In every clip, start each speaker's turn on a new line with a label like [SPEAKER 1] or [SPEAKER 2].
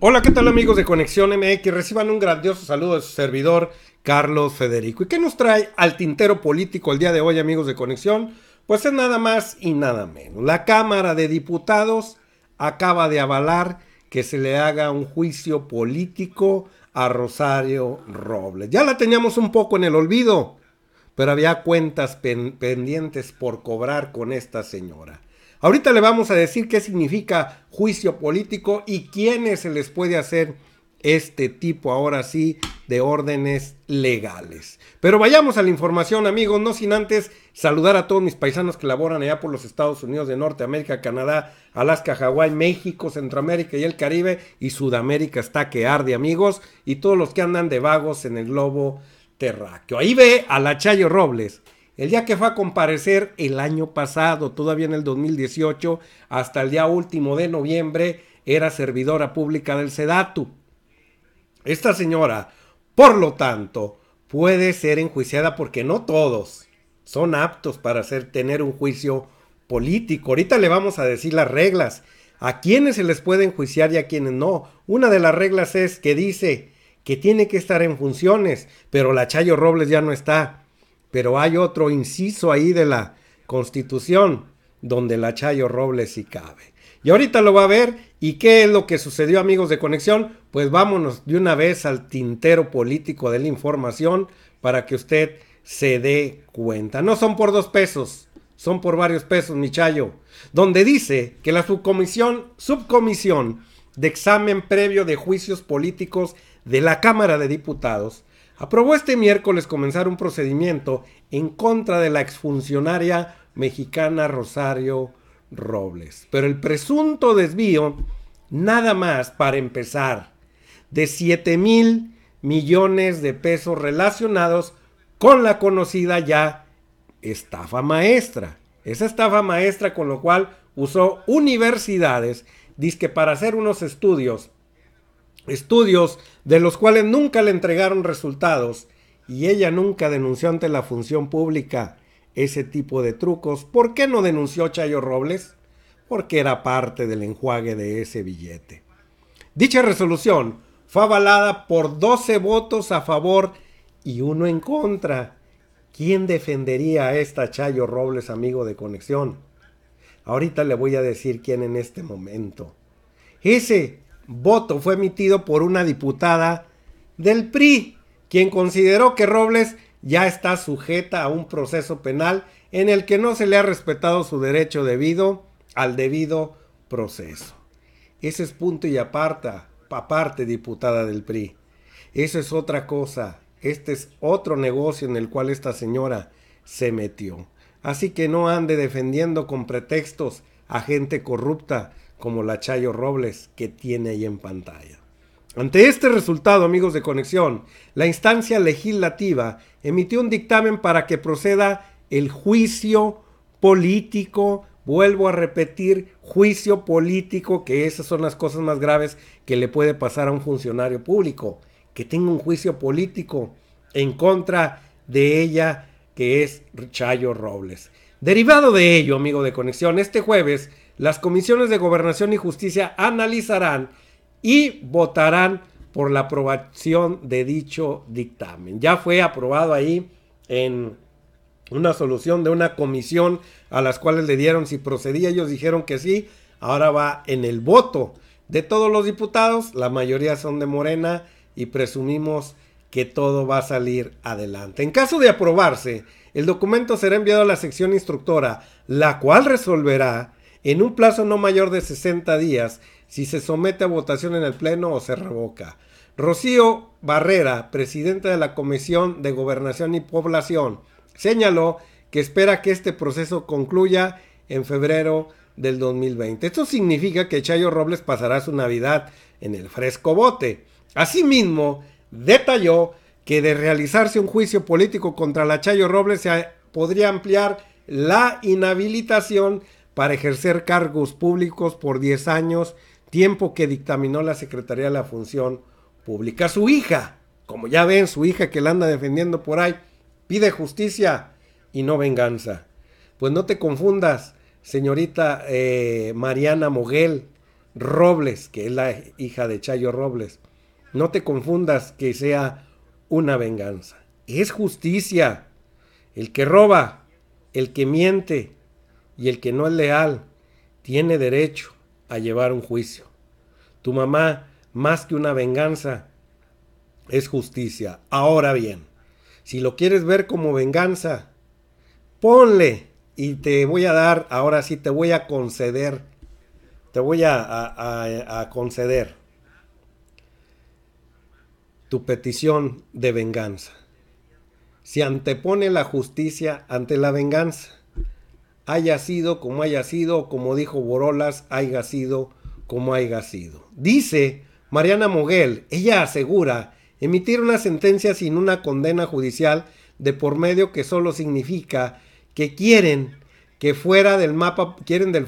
[SPEAKER 1] Hola, ¿qué tal amigos de Conexión MX? Reciban un grandioso saludo de su servidor, Carlos Federico. ¿Y qué nos trae al tintero político el día de hoy, amigos de Conexión? Pues es nada más y nada menos. La Cámara de Diputados acaba de avalar que se le haga un juicio político a Rosario Robles. Ya la teníamos un poco en el olvido, pero había cuentas pendientes por cobrar con esta señora. Ahorita le vamos a decir qué significa juicio político y quiénes se les puede hacer este tipo ahora sí de órdenes legales. Pero vayamos a la información, amigos, no sin antes saludar a todos mis paisanos que laboran allá por los Estados Unidos de Norteamérica, Canadá, Alaska, Hawái, México, Centroamérica y el Caribe y Sudamérica está que arde, amigos, y todos los que andan de vagos en el globo terráqueo. Ahí ve a la Chayo Robles el día que fue a comparecer el año pasado, todavía en el 2018, hasta el día último de noviembre, era servidora pública del SEDATU. Esta señora, por lo tanto, puede ser enjuiciada porque no todos son aptos para hacer, tener un juicio político. Ahorita le vamos a decir las reglas, a quienes se les puede enjuiciar y a quienes no. Una de las reglas es que dice que tiene que estar en funciones, pero la Chayo Robles ya no está. Pero hay otro inciso ahí de la Constitución donde la Chayo Robles sí cabe. Y ahorita lo va a ver. ¿Y qué es lo que sucedió, amigos de Conexión? Pues vámonos de una vez al tintero político de la información para que usted se dé cuenta. No son por dos pesos, son por varios pesos, mi Chayo. Donde dice que la subcomisión, subcomisión de examen previo de juicios políticos de la Cámara de Diputados aprobó este miércoles comenzar un procedimiento en contra de la exfuncionaria mexicana Rosario Robles. Pero el presunto desvío, nada más para empezar, de 7 mil millones de pesos relacionados con la conocida ya estafa maestra. Esa estafa maestra con lo cual usó universidades, que para hacer unos estudios estudios de los cuales nunca le entregaron resultados y ella nunca denunció ante la función pública ese tipo de trucos. ¿Por qué no denunció Chayo Robles? Porque era parte del enjuague de ese billete. Dicha resolución fue avalada por 12 votos a favor y uno en contra. ¿Quién defendería a esta Chayo Robles, amigo de Conexión? Ahorita le voy a decir quién en este momento. Ese voto fue emitido por una diputada del PRI, quien consideró que Robles ya está sujeta a un proceso penal en el que no se le ha respetado su derecho debido al debido proceso. Ese es punto y aparta, aparte diputada del PRI. Eso es otra cosa. Este es otro negocio en el cual esta señora se metió. Así que no ande defendiendo con pretextos a gente corrupta como la Chayo Robles que tiene ahí en pantalla. Ante este resultado, amigos de conexión, la instancia legislativa emitió un dictamen para que proceda el juicio político, vuelvo a repetir, juicio político, que esas son las cosas más graves que le puede pasar a un funcionario público, que tenga un juicio político en contra de ella, que es Chayo Robles. Derivado de ello, amigo de conexión, este jueves las comisiones de gobernación y justicia analizarán y votarán por la aprobación de dicho dictamen. Ya fue aprobado ahí en una solución de una comisión a las cuales le dieron si procedía, ellos dijeron que sí, ahora va en el voto. De todos los diputados, la mayoría son de Morena y presumimos que todo va a salir adelante. En caso de aprobarse, el documento será enviado a la sección instructora, la cual resolverá en un plazo no mayor de 60 días si se somete a votación en el Pleno o se revoca. Rocío Barrera, presidenta de la Comisión de Gobernación y Población, señaló que espera que este proceso concluya en febrero del 2020. Esto significa que Chayo Robles pasará su Navidad en el fresco bote. Asimismo, detalló que de realizarse un juicio político contra la Chayo Robles se podría ampliar la inhabilitación para ejercer cargos públicos por 10 años, tiempo que dictaminó la Secretaría de la Función Pública. Su hija, como ya ven, su hija que la anda defendiendo por ahí, pide justicia y no venganza. Pues no te confundas, señorita eh, Mariana Moguel Robles, que es la hija de Chayo Robles. No te confundas que sea una venganza. Es justicia. El que roba, el que miente, y el que no es leal tiene derecho a llevar un juicio. Tu mamá, más que una venganza, es justicia. Ahora bien, si lo quieres ver como venganza, ponle y te voy a dar, ahora sí, te voy a conceder, te voy a, conceder tu petición de venganza. Si antepone la justicia ante la venganza haya sido como haya sido, como dijo Borolas, haya sido como haya sido. Dice Mariana Moguel, ella asegura emitir una sentencia sin una condena judicial de por medio que solo significa que quieren que fuera del mapa, quieren del,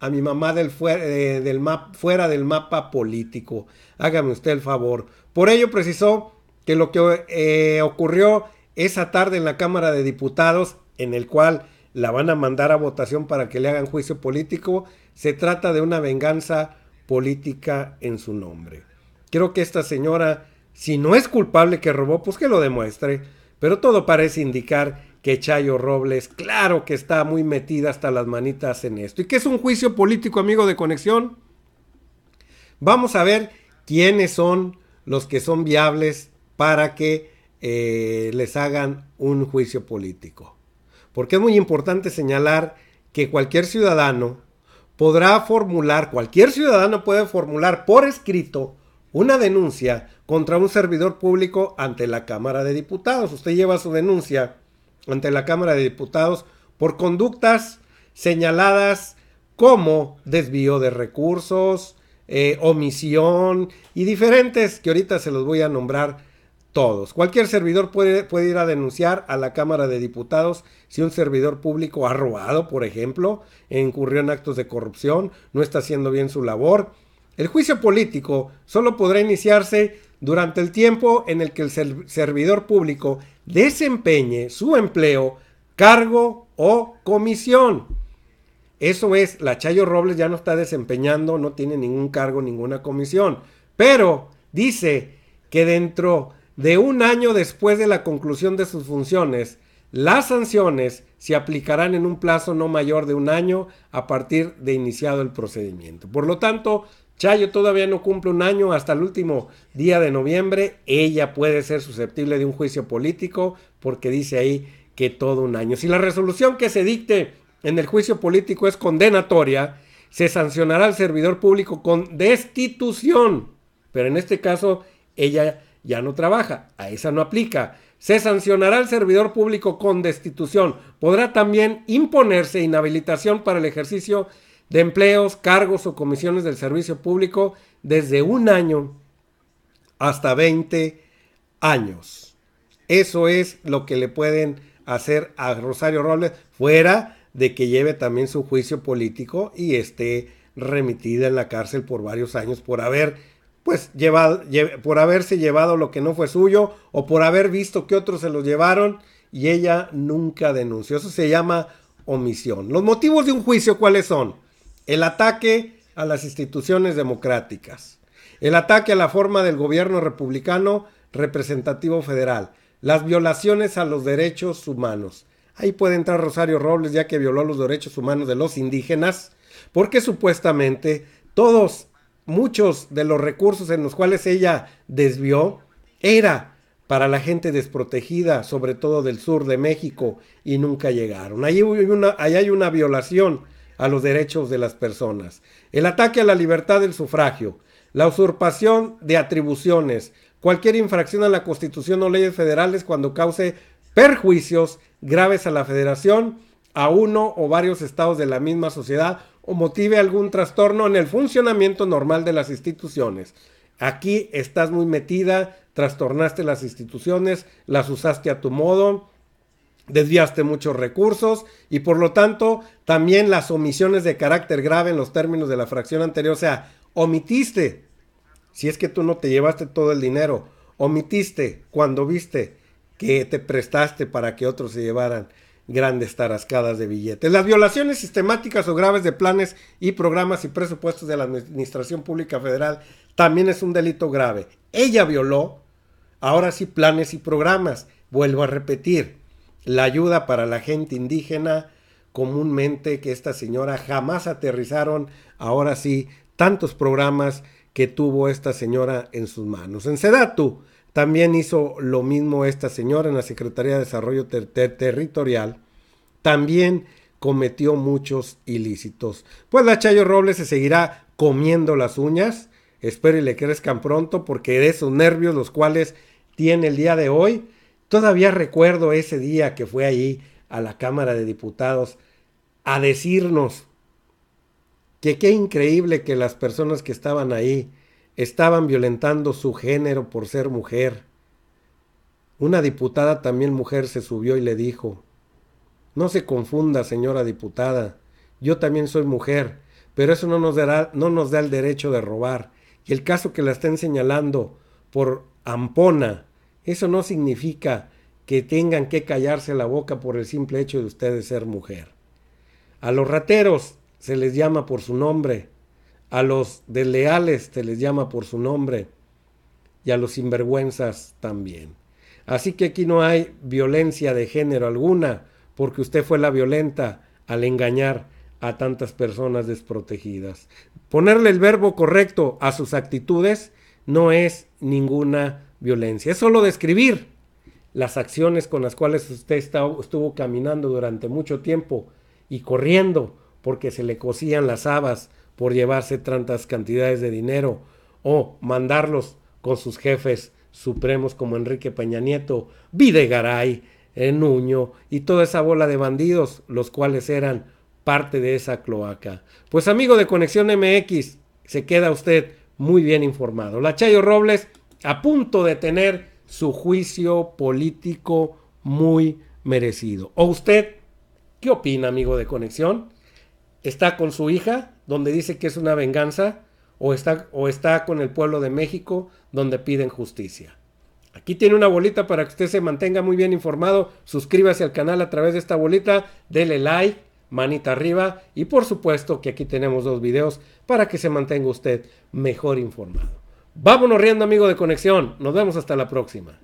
[SPEAKER 1] a mi mamá del, fuera, eh, del fuera del mapa político. Hágame usted el favor. Por ello precisó que lo que eh, ocurrió esa tarde en la Cámara de Diputados, en el cual la van a mandar a votación para que le hagan juicio político. Se trata de una venganza política en su nombre. Creo que esta señora, si no es culpable que robó, pues que lo demuestre. Pero todo parece indicar que Chayo Robles, claro que está muy metida hasta las manitas en esto. ¿Y qué es un juicio político, amigo de conexión? Vamos a ver quiénes son los que son viables para que eh, les hagan un juicio político porque es muy importante señalar que cualquier ciudadano podrá formular, cualquier ciudadano puede formular por escrito una denuncia contra un servidor público ante la Cámara de Diputados. Usted lleva su denuncia ante la Cámara de Diputados por conductas señaladas como desvío de recursos, eh, omisión y diferentes que ahorita se los voy a nombrar todos. Cualquier servidor puede, puede, ir a denunciar a la Cámara de Diputados si un servidor público ha robado, por ejemplo, incurrió en actos de corrupción, no está haciendo bien su labor. El juicio político solo podrá iniciarse durante el tiempo en el que el servidor público desempeñe su empleo, cargo o comisión. Eso es, la Chayo Robles ya no está desempeñando, no tiene ningún cargo, ninguna comisión. Pero dice que dentro de un año después de la conclusión de sus funciones, las sanciones se aplicarán en un plazo no mayor de un año a partir de iniciado el procedimiento. Por lo tanto, Chayo todavía no cumple un año hasta el último día de noviembre. Ella puede ser susceptible de un juicio político porque dice ahí que todo un año. Si la resolución que se dicte en el juicio político es condenatoria, se sancionará al servidor público con destitución. Pero en este caso, ella ya no trabaja, a esa no aplica. Se sancionará al servidor público con destitución. Podrá también imponerse inhabilitación para el ejercicio de empleos, cargos o comisiones del servicio público desde un año hasta 20 años. Eso es lo que le pueden hacer a Rosario Robles, fuera de que lleve también su juicio político y esté remitida en la cárcel por varios años por haber pues por haberse llevado lo que no fue suyo o por haber visto que otros se lo llevaron y ella nunca denunció. Eso se llama omisión. Los motivos de un juicio, ¿cuáles son? El ataque a las instituciones democráticas, el ataque a la forma del gobierno republicano representativo federal, las violaciones a los derechos humanos. Ahí puede entrar Rosario Robles ya que violó los derechos humanos de los indígenas, porque supuestamente todos muchos de los recursos en los cuales ella desvió era para la gente desprotegida, sobre todo del sur de México, y nunca llegaron. Ahí hay una, ahí hay una violación a los derechos de las personas. El ataque a la libertad del sufragio, la usurpación de atribuciones, cualquier infracción a la Constitución o leyes federales cuando cause perjuicios graves a la federación, a uno o varios estados de la misma sociedad o motive algún trastorno en el funcionamiento normal de las instituciones. Aquí estás muy metida, trastornaste las instituciones, las usaste a tu modo, desviaste muchos recursos y por lo tanto también las omisiones de carácter grave en los términos de la fracción anterior, o sea, omitiste, si es que tú no te llevaste todo el dinero, omitiste cuando viste que te prestaste para que otros se llevaran grandes tarascadas de billetes. Las violaciones sistemáticas o graves de planes y programas y presupuestos de la Administración Pública Federal también es un delito grave. Ella violó, ahora sí, planes y programas. Vuelvo a repetir, la ayuda para la gente indígena, comúnmente que esta señora jamás aterrizaron, ahora sí, tantos programas que tuvo esta señora en sus manos. En Sedatu, también hizo lo mismo esta señora en la Secretaría de Desarrollo Territorial. También cometió muchos ilícitos. Pues la Chayo Robles se seguirá comiendo las uñas. Espero y le crezcan pronto porque de esos nervios los cuales tiene el día de hoy, todavía recuerdo ese día que fue ahí a la Cámara de Diputados a decirnos que qué increíble que las personas que estaban ahí estaban violentando su género por ser mujer. Una diputada también mujer se subió y le dijo, no se confunda, señora diputada, yo también soy mujer, pero eso no nos, dará, no nos da el derecho de robar. Y el caso que la estén señalando por ampona, eso no significa que tengan que callarse la boca por el simple hecho de ustedes ser mujer. A los rateros se les llama por su nombre a los desleales te les llama por su nombre y a los sinvergüenzas también. Así que aquí no hay violencia de género alguna, porque usted fue la violenta al engañar a tantas personas desprotegidas. Ponerle el verbo correcto a sus actitudes no es ninguna violencia, es solo describir las acciones con las cuales usted estuvo caminando durante mucho tiempo y corriendo porque se le cosían las habas por llevarse tantas cantidades de dinero o mandarlos con sus jefes supremos como Enrique Peña Nieto, Videgaray, eh, Nuño y toda esa bola de bandidos, los cuales eran parte de esa cloaca. Pues amigo de Conexión MX, se queda usted muy bien informado. La Chayo Robles a punto de tener su juicio político muy merecido. ¿O usted qué opina, amigo de Conexión? ¿Está con su hija? donde dice que es una venganza, o está, o está con el pueblo de México, donde piden justicia. Aquí tiene una bolita para que usted se mantenga muy bien informado. Suscríbase al canal a través de esta bolita, dele like, manita arriba y por supuesto que aquí tenemos dos videos para que se mantenga usted mejor informado. Vámonos riendo amigo de conexión. Nos vemos hasta la próxima.